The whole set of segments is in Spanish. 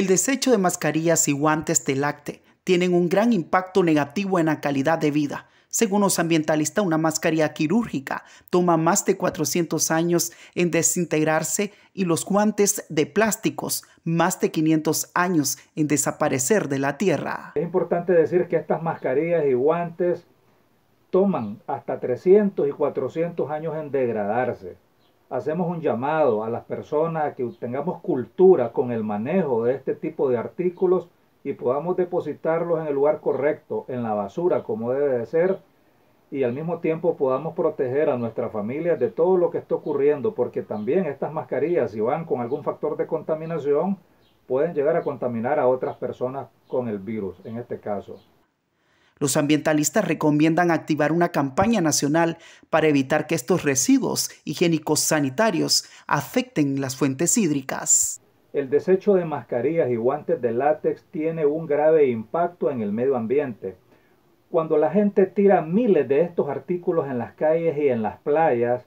El desecho de mascarillas y guantes de lacte tienen un gran impacto negativo en la calidad de vida. Según los ambientalistas, una mascarilla quirúrgica toma más de 400 años en desintegrarse y los guantes de plásticos más de 500 años en desaparecer de la Tierra. Es importante decir que estas mascarillas y guantes toman hasta 300 y 400 años en degradarse hacemos un llamado a las personas a que tengamos cultura con el manejo de este tipo de artículos y podamos depositarlos en el lugar correcto, en la basura como debe de ser, y al mismo tiempo podamos proteger a nuestras familias de todo lo que está ocurriendo, porque también estas mascarillas, si van con algún factor de contaminación, pueden llegar a contaminar a otras personas con el virus, en este caso. Los ambientalistas recomiendan activar una campaña nacional para evitar que estos residuos higiénicos sanitarios afecten las fuentes hídricas. El desecho de mascarillas y guantes de látex tiene un grave impacto en el medio ambiente. Cuando la gente tira miles de estos artículos en las calles y en las playas,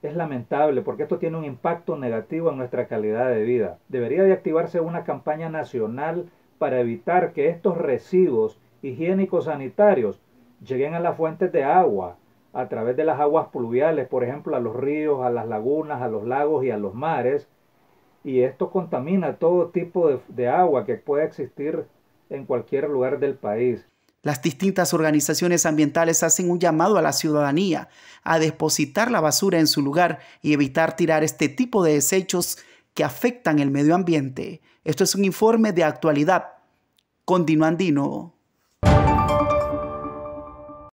es lamentable porque esto tiene un impacto negativo en nuestra calidad de vida. Debería de activarse una campaña nacional para evitar que estos residuos higiénicos, sanitarios lleguen a las fuentes de agua, a través de las aguas pluviales, por ejemplo, a los ríos, a las lagunas, a los lagos y a los mares. Y esto contamina todo tipo de, agua que pueda existir en cualquier lugar del país. Las distintas organizaciones ambientales hacen un llamado a la ciudadanía a depositar la basura en su lugar y evitar tirar este tipo de desechos que afectan el medio ambiente. Esto es un informe de actualidad. Andino.